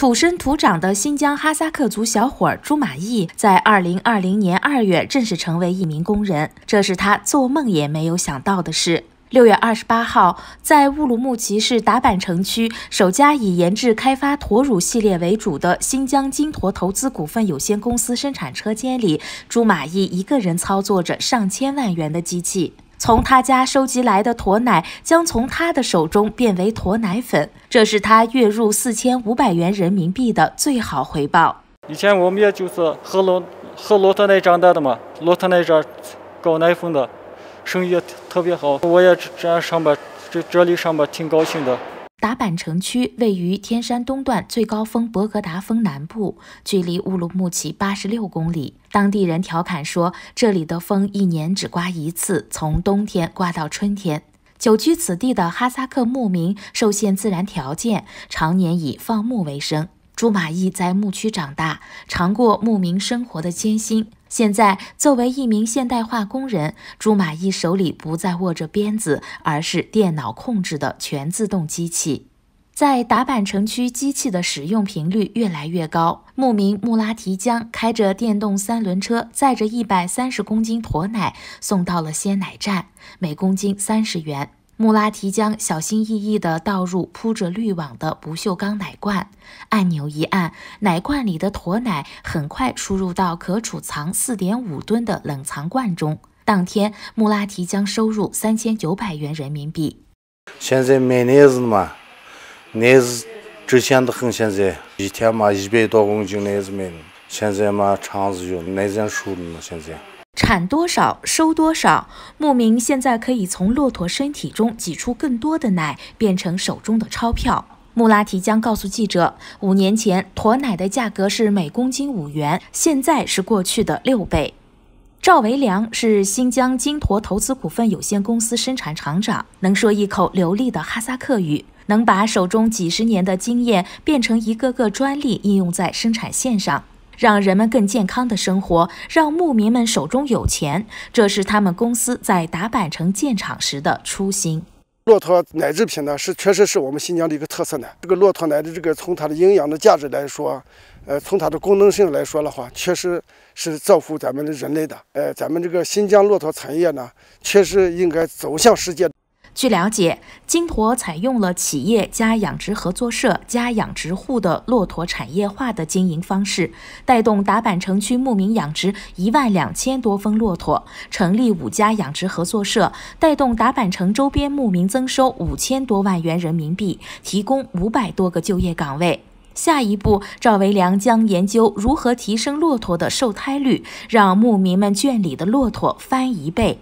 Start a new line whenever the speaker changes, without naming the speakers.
土生土长的新疆哈萨克族小伙朱马义，在二零二零年二月正式成为一名工人，这是他做梦也没有想到的事。六月二十八号，在乌鲁木齐市达坂城区首家以研制开发驼乳系列为主的新疆金驼投资股份有限公司生产车间里，朱马义一个人操作着上千万元的机器。从他家收集来的驼奶将从他的手中变为驼奶粉，这是他月入四千五百元人民币的最好回报。以前我们也就是喝老喝骆驼奶长大的嘛，骆驼奶这搞奶粉的生意特别好，我也这样上班这这里上班挺高兴的。达坂城区位于天山东段最高峰博格达峰南部，距离乌鲁木齐八十六公里。当地人调侃说，这里的风一年只刮一次，从冬天刮到春天。久居此地的哈萨克牧民受限自然条件，常年以放牧为生。朱马义在牧区长大，尝过牧民生活的艰辛。现在作为一名现代化工人，朱马义手里不再握着鞭子，而是电脑控制的全自动机器。在达坂城区，机器的使用频率越来越高。牧民穆拉提江开着电动三轮车，载着一百三十公斤驼奶送到了鲜奶站，每公斤三十元。穆拉提将小心翼翼地倒入铺着滤网的不锈钢奶罐，按钮一按，奶罐里的驼奶很快输入到可储藏四点五吨的冷藏罐中。当天，穆拉提将收入三千九百元人民币。现在卖奶子嘛，奶子值钱的很。现在一天嘛一百多公斤奶子卖呢。现在嘛厂子有奶子输了嘛，现在。产多少收多少，牧民现在可以从骆驼身体中挤出更多的奶，变成手中的钞票。穆拉提将告诉记者，五年前驼奶的价格是每公斤五元，现在是过去的六倍。赵维良是新疆金驼投资股份有限公司生产厂长，能说一口流利的哈萨克语，能把手中几十年的经验变成一个个专利，应用在生产线上。让人们更健康的生活，让牧民们手中有钱，这是他们公司在达坂城建厂时的初心。骆驼奶制品呢，是确实是我们新疆的一个特色奶。这个骆驼奶的这个从它的营养的价值来说，呃，从它的功能性来说的话，确实是造福咱们的人类的。呃，咱们这个新疆骆驼产业呢，确实应该走向世界。据了解，金驼采用了企业加养殖合作社加养殖户的骆驼产业化的经营方式，带动达坂城区牧民养殖一万两千多峰骆驼，成立五家养殖合作社，带动达坂城周边牧民增收五千多万元人民币，提供五百多个就业岗位。下一步，赵维良将研究如何提升骆驼的受胎率，让牧民们圈里的骆驼翻一倍。